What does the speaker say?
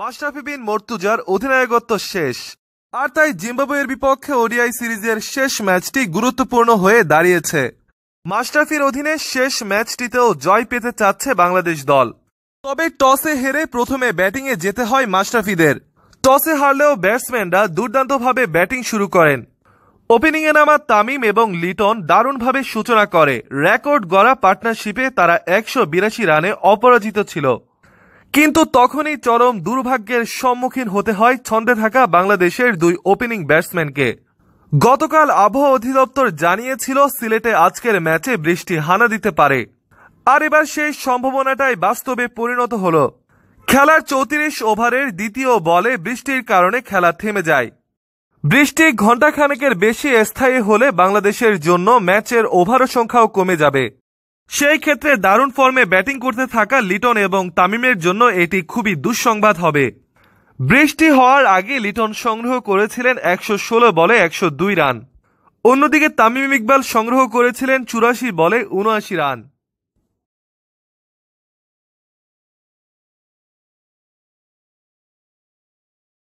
মাশরাফি বিন মর্তুজার অধিনায়কত্ব শেষ আর তাই জিম্বাবুয়ের বিপক্ষে ওডিআই সিরিজের শেষ ম্যাচটি গুরুত্বপূর্ণ হয়ে দাঁড়িয়েছে মাশরাফির অধীনে শেষ ম্যাচটিতেও জয় পেতে চাচ্ছে বাংলাদেশ দল তবে টসে হেরে প্রথমে ব্যাটিংয়ে যেতে হয় মাশরাফিদের টসে হারলেও ব্যাটসম্যানরা দুর্দান্তভাবে ব্যাটিং শুরু করেন ওপেনিংয়ে নামা তামিম এবং লিটন দারুণভাবে সূচনা করে রেকর্ড গড়া পার্টনারশিপে তারা একশো বিরাশি রানে অপরাজিত ছিল কিন্তু তখনই চরম দুর্ভাগ্যের সম্মুখীন হতে হয় ছন্দে থাকা বাংলাদেশের দুই ওপেনিং ব্যাটসম্যানকে গতকাল আবহাওয়া অধিদপ্তর জানিয়েছিল সিলেটে আজকের ম্যাচে বৃষ্টি হানা দিতে পারে আর এবার সেই সম্ভাবনাটাই বাস্তবে পরিণত হল খেলার চৌত্রিশ ওভারের দ্বিতীয় বলে বৃষ্টির কারণে খেলা থেমে যায় বৃষ্টি ঘণ্টাখানেকের বেশি স্থায়ী হলে বাংলাদেশের জন্য ম্যাচের ওভার সংখ্যাও কমে যাবে সেই ক্ষেত্রে দারুণ ফর্মে ব্যাটিং করতে থাকা লিটন এবং তামিমের জন্য এটি খুবই দুঃসংবাদ হবে বৃষ্টি হওয়ার আগে লিটন সংগ্রহ করেছিলেন একশো ষোলো বলে একশো দুই রান অন্যদিকে তামিম ইকবাল সংগ্রহ করেছিলেন চুরাশি বলে উনআশি রান